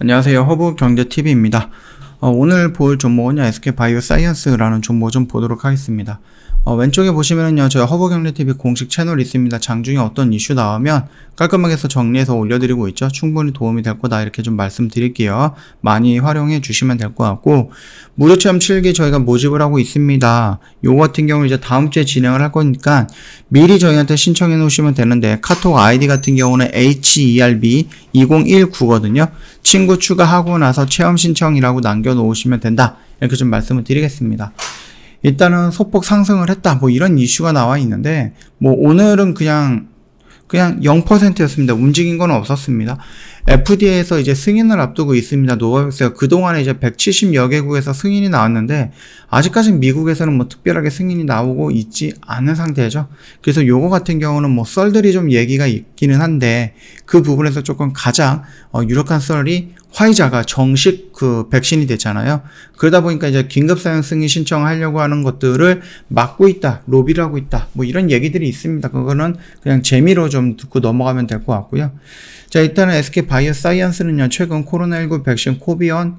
안녕하세요. 허브 경제 TV입니다. 어, 오늘 볼 종목은 SK 바이오 사이언스라는 종목 좀 보도록 하겠습니다. 어, 왼쪽에 보시면은요 저희 허브경제 t v 공식 채널 있습니다 장중에 어떤 이슈 나오면 깔끔하게 해서 정리해서 올려드리고 있죠 충분히 도움이 될 거다 이렇게 좀 말씀드릴게요 많이 활용해 주시면 될 것 같고 무료 체험 7기 저희가 모집을 하고 있습니다 요 같은 경우 이제 다음 주에 진행을 할 거니까 미리 저희한테 신청해 놓으시면 되는데 카톡 아이디 같은 경우는 HERB2019거든요 친구 추가하고 나서 체험 신청이라고 남겨 놓으시면 된다 이렇게 좀 말씀을 드리겠습니다 일단은 소폭 상승을 했다. 뭐 이런 이슈가 나와 있는데 뭐 오늘은 그냥 그냥 0%였습니다. 움직인 건 없었습니다. FDA에서 이제 승인을 앞두고 있습니다. 노바백스가 그동안에 이제 170여 개국에서 승인이 나왔는데 아직까지 미국에서는 뭐 특별하게 승인이 나오고 있지 않은 상태죠. 그래서 요거 같은 경우는 뭐 썰들이 좀 얘기가 있기는 한데 그 부분에서 조금 가장 어, 유력한 썰이 화이자가 정식 그 백신이 됐잖아요. 그러다 보니까 이제 긴급 사용 승인 신청하려고 하는 것들을 막고 있다, 로비를 하고 있다, 뭐 이런 얘기들이 있습니다. 그거는 그냥 재미로 좀 듣고 넘어가면 될 것 같고요. 자 일단은 SK 바이오 사이언스는요 최근 코로나19 백신 코비언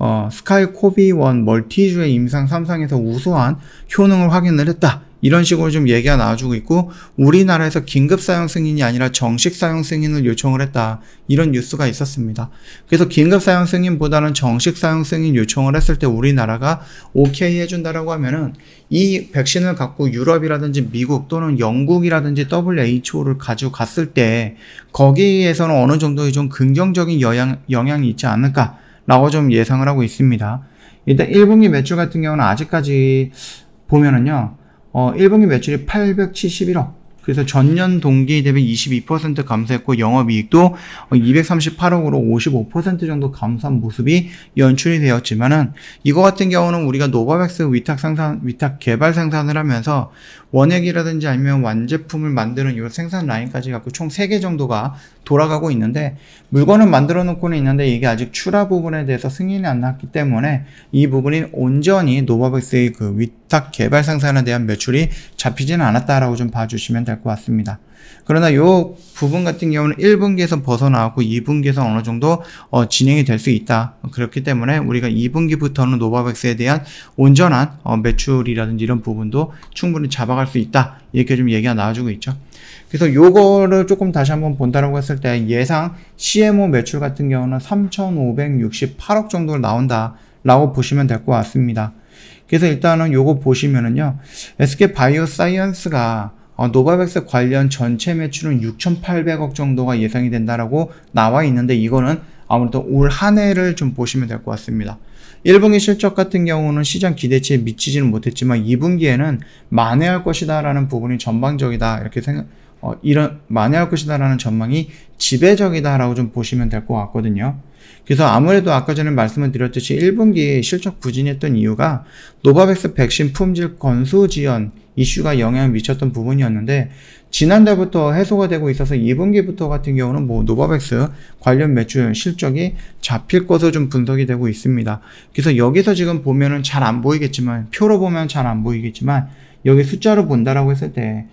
어, 스카이 코비원 멀티주의 임상 3상에서 우수한 효능을 확인을 했다. 이런 식으로 좀 얘기가 나와주고 있고 우리나라에서 긴급 사용 승인이 아니라 정식 사용 승인을 요청을 했다 이런 뉴스가 있었습니다 그래서 긴급 사용 승인보다는 정식 사용 승인 요청을 했을 때 우리나라가 오케이 해준다라고 하면은 이 백신을 갖고 유럽이라든지 미국 또는 영국이라든지 WHO를 가지고 갔을 때 거기에서는 어느 정도의 좀 긍정적인 영향, 영향이 있지 않을까 라고 좀 예상을 하고 있습니다. 일단 1분기 매출 같은 경우는 아직까지 보면은요, 어, 1분기 매출이 871억. 그래서 전년 동기 대비 22% 감소했고 영업이익도 238억으로 어, 55% 정도 감소한 모습이 연출이 되었지만은 이거 같은 경우는 우리가 노바백스 위탁 생산 위탁 개발 생산을 하면서 원액이라든지 아니면 완제품을 만드는 이런 생산 라인까지 갖고 총 3개 정도가 돌아가고 있는데 물건은 만들어 놓고는 있는데 이게 아직 출하 부분에 대해서 승인이 안 났기 때문에 이 부분이 온전히 노바백스의 그 위탁 개발 상사에 대한 매출이 잡히지는 않았다라고 좀 봐주시면 될 것 같습니다. 그러나 이 부분 같은 경우는 1분기에서 벗어나고 2분기에서 어느 정도 어, 진행이 될 수 있다. 그렇기 때문에 우리가 2분기부터는 노바백스에 대한 온전한 어, 매출이라든지 이런 부분도 충분히 잡아갈 수 있다. 이렇게 좀 얘기가 나와주고 있죠. 그래서 요거를 조금 다시 한번 본다라고 했을 때 예상 CMO 매출 같은 경우는 3,568억 정도 로 나온다라고 보시면 될 것 같습니다. 그래서 일단은 요거 보시면은요. SK 바이오 사이언스가 어, 노바백스 관련 전체 매출은 6,800억 정도가 예상이 된다라고 나와 있는데 이거는 아무래도 올 한 해를 좀 보시면 될 것 같습니다. 1분기 실적 같은 경우는 시장 기대치에 미치지는 못했지만 2분기에는 만회할 것이다 라는 부분이 전방적이다 이렇게 생각 어, 이런 만회할 것이다 라는 전망이 지배적이다 라고 좀 보시면 될 것 같거든요 그래서 아무래도 아까 전에 말씀을 드렸듯이 1분기 실적 부진했던 이유가 노바백스 백신 품질 건수 지연 이슈가 영향을 미쳤던 부분이었는데 지난달부터 해소가 되고 있어서 2분기부터 같은 경우는 뭐 노바백스 관련 매출 실적이 잡힐 것으로 좀 분석이 되고 있습니다. 그래서 여기서 지금 보면은 잘 안 보이겠지만 표로 보면 잘 안 보이겠지만 여기 숫자로 본다라고 했을 때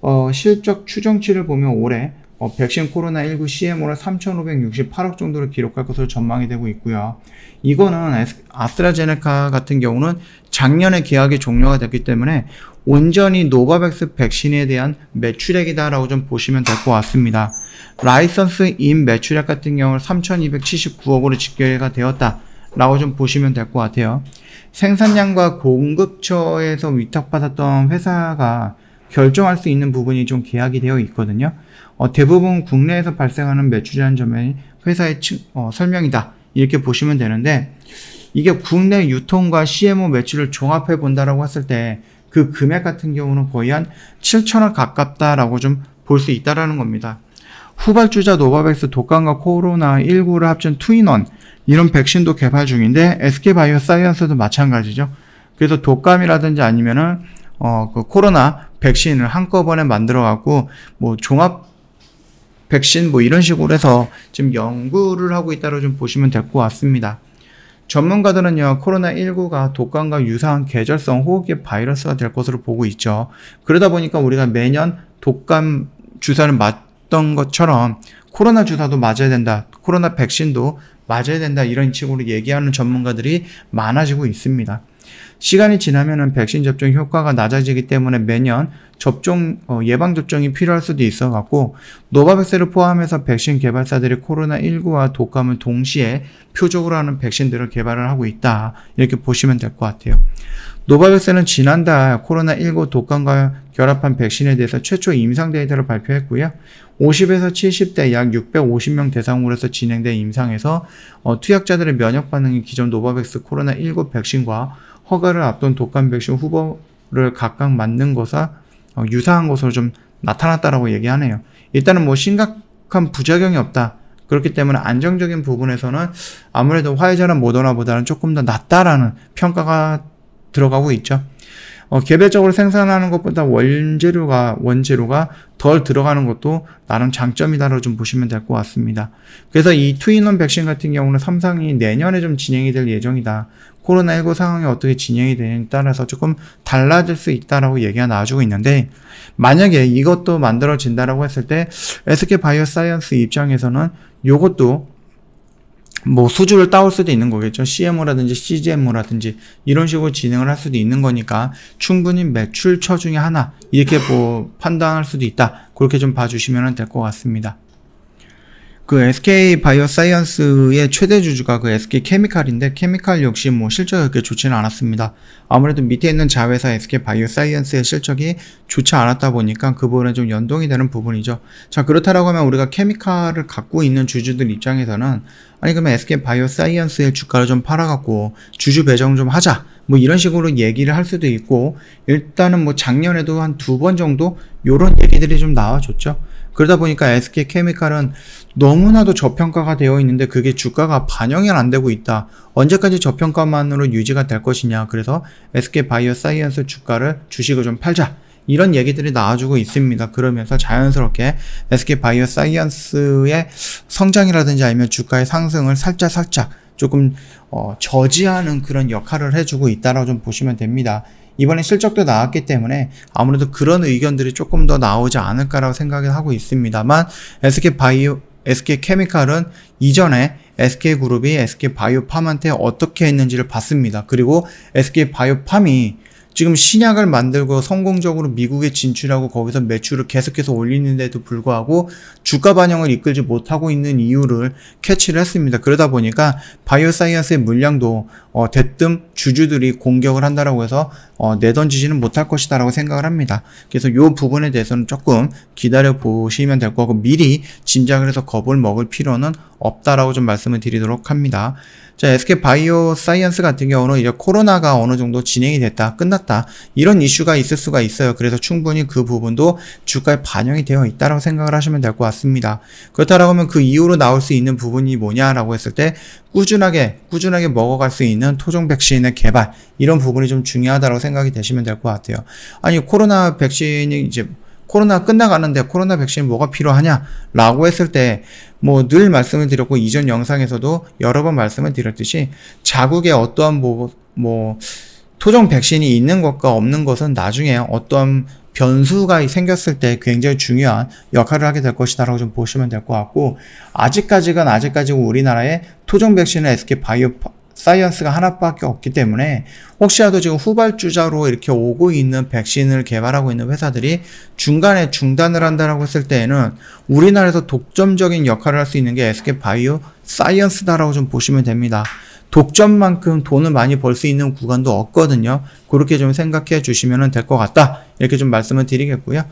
어, 실적 추정치를 보면 올해 어, 백신 코로나19 CMO를 3,568억 정도를 기록할 것으로 전망이 되고 있고요. 이거는 아스트라제네카 같은 경우는 작년에 계약이 종료가 됐기 때문에 온전히 노바백스 백신에 대한 매출액이다라고 좀 보시면 될 것 같습니다. 라이선스 인 매출액 같은 경우는 3,279억으로 집계가 되었다. 라고 좀 보시면 될 것 같아요. 생산량과 공급처에서 위탁받았던 회사가 결정할 수 있는 부분이 좀 계약이 되어 있거든요. 어, 대부분 국내에서 발생하는 매출이라는 점에 회사의 층, 어, 설명이다. 이렇게 보시면 되는데 이게 국내 유통과 CMO 매출을 종합해 본다라고 했을 때 그 금액 같은 경우는 거의 한 7천억 가깝다라고 좀 볼 수 있다라는 겁니다. 후발주자 노바백스 독감과 코로나19를 합친 투인원 이런 백신도 개발 중인데 SK바이오 사이언스도 마찬가지죠. 그래서 독감이라든지 아니면은 어, 그 코로나 백신을 한꺼번에 만들어갖고 뭐 종합 백신 뭐 이런 식으로 해서 지금 연구를 하고 있다로 좀 보시면 될 것 같습니다. 전문가들은요, 코로나19가 독감과 유사한 계절성 호흡기 바이러스가 될 것으로 보고 있죠. 그러다 보니까 우리가 매년 독감 주사를 맞던 것처럼 코로나 주사도 맞아야 된다. 코로나 백신도 맞아야 된다. 이런 식으로 얘기하는 전문가들이 많아지고 있습니다. 시간이 지나면은 백신 접종 효과가 낮아지기 때문에 매년 접종 어, 예방 접종이 필요할 수도 있어 갖고 노바백스를 포함해서 백신 개발사들이 코로나 19와 독감을 동시에 표적으로 하는 백신들을 개발을 하고 있다 이렇게 보시면 될 것 같아요. 노바백스는 지난달 코로나19 독감과 결합한 백신에 대해서 최초 임상 데이터를 발표했고요. 50에서 70대 약 650명 대상으로서 진행된 임상에서 어, 투약자들의 면역 반응이 기존 노바백스 코로나19 백신과 허가를 앞둔 독감 백신 후보를 각각 맞는 것과 어, 유사한 것으로 좀 나타났다라고 얘기하네요. 일단은 뭐 심각한 부작용이 없다. 그렇기 때문에 안정적인 부분에서는 아무래도 화이자나 모더나보다는 조금 더 낫다라는 평가가 들어가고 있죠. 어, 개별적으로 생산하는 것보다 원재료가 원재료가 덜 들어가는 것도 나름 장점이다라고 좀 보시면 될 것 같습니다. 그래서 이 투인원 백신 같은 경우는 삼상이 내년에 좀 진행이 될 예정이다. 코로나19 상황이 어떻게 진행이 되느냐에 따라서 조금 달라질 수 있다라고 얘기가 나와주고 있는데 만약에 이것도 만들어진다라고 했을 때 SK 바이오사이언스 입장에서는 이것도 뭐 수주를 따올 수도 있는 거겠죠. CMO라든지 CGMO라든지 이런 식으로 진행을 할 수도 있는 거니까 충분히 매출처 중에 하나 이렇게 뭐 판단할 수도 있다. 그렇게 좀 봐주시면 될 것 같습니다. 그 SK 바이오 사이언스의 최대 주주가 그 SK 케미칼인데 케미칼 역시 뭐 실적이 그렇게 좋지는 않았습니다. 아무래도 밑에 있는 자회사 SK 바이오 사이언스의 실적이 좋지 않았다 보니까 그 부분에 좀 연동이 되는 부분이죠. 자, 그렇다라고 하면 우리가 케미칼을 갖고 있는 주주들 입장에서는 아니 그러면 SK 바이오 사이언스의 주가를 좀 팔아갖고 주주 배정 좀 하자. 뭐 이런 식으로 얘기를 할 수도 있고 일단은 뭐 작년에도 한 두 번 정도 요런 얘기들이 좀 나와줬죠. 그러다 보니까 SK 케미칼은 너무나도 저평가가 되어 있는데 그게 주가가 반영이 안 되고 있다. 언제까지 저평가만으로 유지가 될 것이냐. 그래서 SK 바이오 사이언스 주가를 주식을 좀 팔자. 이런 얘기들이 나와주고 있습니다. 그러면서 자연스럽게 SK 바이오 사이언스의 성장이라든지 아니면 주가의 상승을 살짝살짝 조금 어, 저지하는 그런 역할을 해주고 있다라고 좀 보시면 됩니다. 이번에 실적도 나왔기 때문에 아무래도 그런 의견들이 조금 더 나오지 않을까라고 생각을 하고 있습니다만 SK 바이오 SK 케미칼은 이전에 SK 그룹이 SK 바이오팜한테 어떻게 했는지를 봤습니다. 그리고 SK 바이오팜이 지금 신약을 만들고 성공적으로 미국에 진출하고 거기서 매출을 계속해서 올리는데도 불구하고 주가 반영을 이끌지 못하고 있는 이유를 캐치를 했습니다. 그러다 보니까 바이오사이언스의 물량도 어, 대뜸 주주들이 공격을 한다라고 해서 어, 내던지지는 못할 것이다라고 생각을 합니다. 그래서 이 부분에 대해서는 조금 기다려 보시면 될 거고 미리 진작을 해서 겁을 먹을 필요는 없다라고 좀 말씀을 드리도록 합니다. 자, SK 바이오 사이언스 같은 경우는 이제 코로나가 어느 정도 진행이 됐다, 끝났다. 이런 이슈가 있을 수가 있어요. 그래서 충분히 그 부분도 주가에 반영이 되어 있다라고 생각을 하시면 될 것 같습니다. 그렇다라고 하면 그 이후로 나올 수 있는 부분이 뭐냐라고 했을 때 꾸준하게 꾸준하게 먹어갈 수 있는 토종 백신의 개발 이런 부분이 좀 중요하다고 생각이 되시면 될 것 같아요. 아니 코로나 백신이 이제 코로나 끝나가는데 코로나 백신 뭐가 필요하냐라고 했을 때 뭐 늘 말씀을 드렸고 이전 영상에서도 여러 번 말씀을 드렸듯이 자국에 어떠한 뭐, 뭐 토종 백신이 있는 것과 없는 것은 나중에 어떠한 변수가 생겼을 때 굉장히 중요한 역할을 하게 될 것이다라고 좀 보시면 될 것 같고 아직까지는 아직까지 우리나라에 토종 백신을 SK 바이오 사이언스가 하나밖에 없기 때문에 혹시라도 지금 후발주자로 이렇게 오고 있는 백신을 개발하고 있는 회사들이 중간에 중단을 한다라고 했을 때에는 우리나라에서 독점적인 역할을 할 수 있는 게 SK 바이오 사이언스다라고 좀 보시면 됩니다. 독점만큼 돈을 많이 벌 수 있는 구간도 없거든요. 그렇게 좀 생각해 주시면 될 것 같다. 이렇게 좀 말씀을 드리겠고요.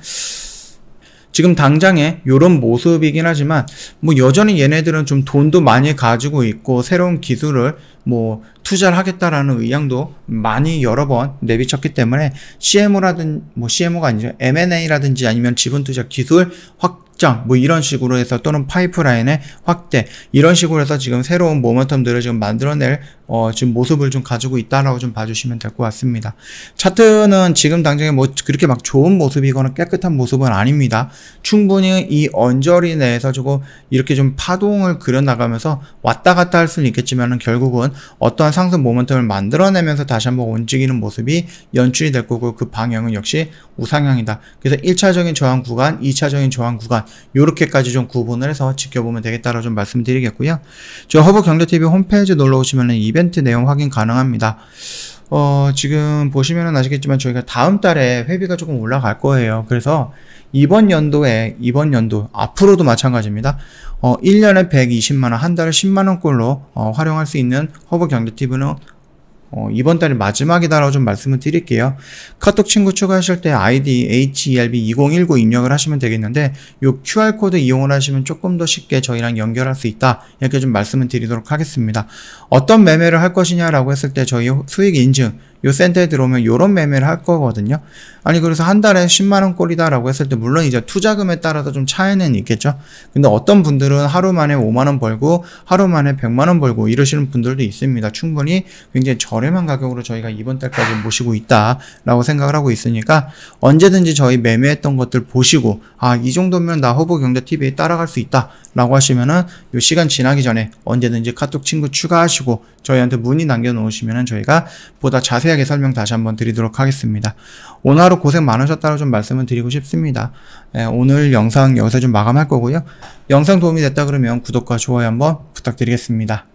지금 당장에 이런 모습이긴 하지만 뭐 여전히 얘네들은 좀 돈도 많이 가지고 있고 새로운 기술을 뭐 투자를 하겠다라는 의향도 많이 여러 번 내비쳤기 때문에 CMO라든 뭐 CMO가 아니죠 M&A라든지 아니면 지분 투자 기술 확 확장 뭐 이런 식으로 해서 또는 파이프라인의 확대 이런 식으로 해서 지금 새로운 모멘텀들을 지금 만들어낼 어, 지금 모습을 좀 가지고 있다라고 좀 봐주시면 될 것 같습니다. 차트는 지금 당장에 뭐 그렇게 막 좋은 모습이거나 깨끗한 모습은 아닙니다. 충분히 이 언저리 내에서 조금 이렇게 좀 파동을 그려나가면서 왔다 갔다 할 수는 있겠지만은 결국은 어떠한 상승 모멘텀을 만들어내면서 다시 한번 움직이는 모습이 연출이 될 거고 그 방향은 역시 우상향이다. 그래서 1차적인 저항 구간, 2차적인 저항 구간 이렇게까지 좀 구분을 해서 지켜보면 되겠다라고 좀 말씀드리겠고요. 저 허브 경제TV 홈페이지 놀러 오시면은 이벤트 내용 확인 가능합니다. 어, 지금 보시면은 아시겠지만 저희가 다음 달에 회비가 조금 올라갈 거예요. 그래서 이번 연도에, 이번 연도, 앞으로도 마찬가지입니다. 어, 1년에 120만원, 한 달에 10만원꼴로, 어, 활용할 수 있는 허브 경제TV는 어, 이번 달이 마지막이다라고 좀 말씀을 드릴게요. 카톡 친구 추가하실 때 아이디 h e r b 2 0 1 9 입력을 하시면 되겠는데 요 QR코드 이용을 하시면 조금 더 쉽게 저희랑 연결할 수 있다. 이렇게 좀 말씀을 드리도록 하겠습니다. 어떤 매매를 할 것이냐라고 했을 때 저희 수익 인증 요 센터에 들어오면 요런 매매를 할 거거든요. 아니 그래서 한 달에 10만 원 꼴이다라고 했을 때 물론 이제 투자금에 따라서 좀 차이는 있겠죠. 근데 어떤 분들은 하루 만에 5만 원 벌고 하루 만에 100만 원 벌고 이러시는 분들도 있습니다. 충분히 굉장히 저렴한 가격으로 저희가 이번 달까지 모시고 있다라고 생각을 하고 있으니까 언제든지 저희 매매했던 것들 보시고 아 이 정도면 나 허브 경제 TV에 따라갈 수 있다라고 하시면은 요 시간 지나기 전에 언제든지 카톡 친구 추가하시고 저희한테 문의 남겨 놓으시면은 저희가 보다 자세히 상세하게 설명 다시 한번 드리도록 하겠습니다. 오늘 하루 고생 많으셨다고 좀 말씀을 드리고 싶습니다. 예, 오늘 영상 여기서 좀 마감할 거고요. 영상 도움이 됐다 그러면 구독과 좋아요 한번 부탁드리겠습니다.